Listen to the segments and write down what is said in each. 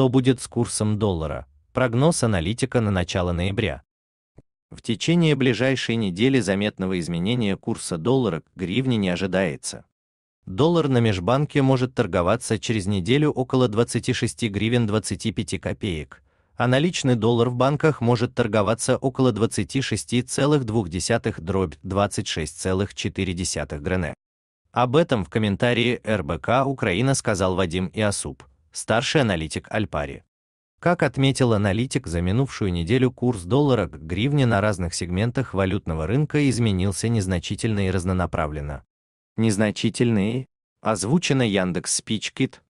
Что будет с курсом доллара? Прогноз аналитика на начало ноября. В течение ближайшей недели заметного изменения курса доллара к гривне не ожидается. Доллар на межбанке может торговаться через неделю около 26 гривен 25 копеек, а наличный доллар в банках может торговаться около 26,2 дробь 26,4 грене. Об этом в комментарии РБК Украина сказал Вадим Иосуп старший аналитик Альпари. Как отметил аналитик, за минувшую неделю курс доллара к гривне на разных сегментах валютного рынка изменился незначительно и разнонаправленно. Незначительные, озвучено Яндекс Спичкит.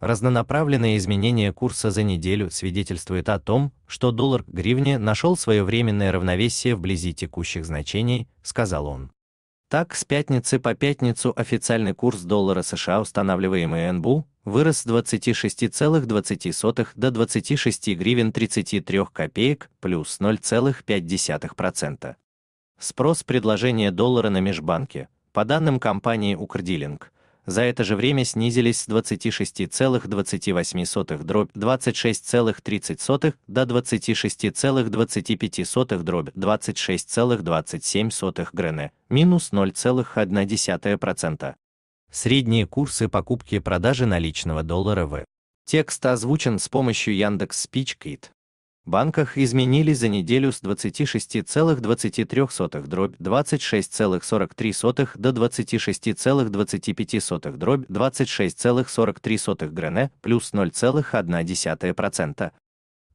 Разнонаправленное изменение курса за неделю свидетельствует о том, что доллар к гривне нашел свое временное равновесие вблизи текущих значений, сказал он. Так, с пятницы по пятницу официальный курс доллара США, устанавливаемый НБУ, вырос с 26,20 до 26 гривен 33 копеек плюс 0,5%. Спрос предложения доллара на межбанке, по данным компании Укрдилинг, за это же время снизились с 26,28 дробь 26,30 до 26,25 дробь 26,27 грены, минус 0,1%. Средние курсы покупки и продажи наличного доллара в. Текст озвучен с помощью Яндекс Спичкит банках изменились за неделю с 26,23 дробь 26,43 до 26,25 дробь 26,43 грене плюс 0,1%.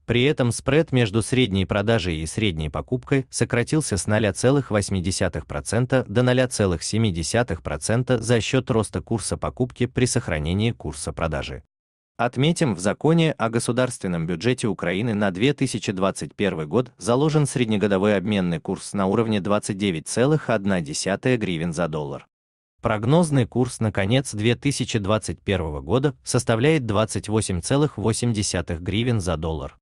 При этом спред между средней продажей и средней покупкой сократился с 0,8% до 0,7% за счет роста курса покупки при сохранении курса продажи. Отметим, в законе о государственном бюджете Украины на 2021 год заложен среднегодовой обменный курс на уровне 29,1 гривен за доллар. Прогнозный курс на конец 2021 года составляет 28,8 гривен за доллар.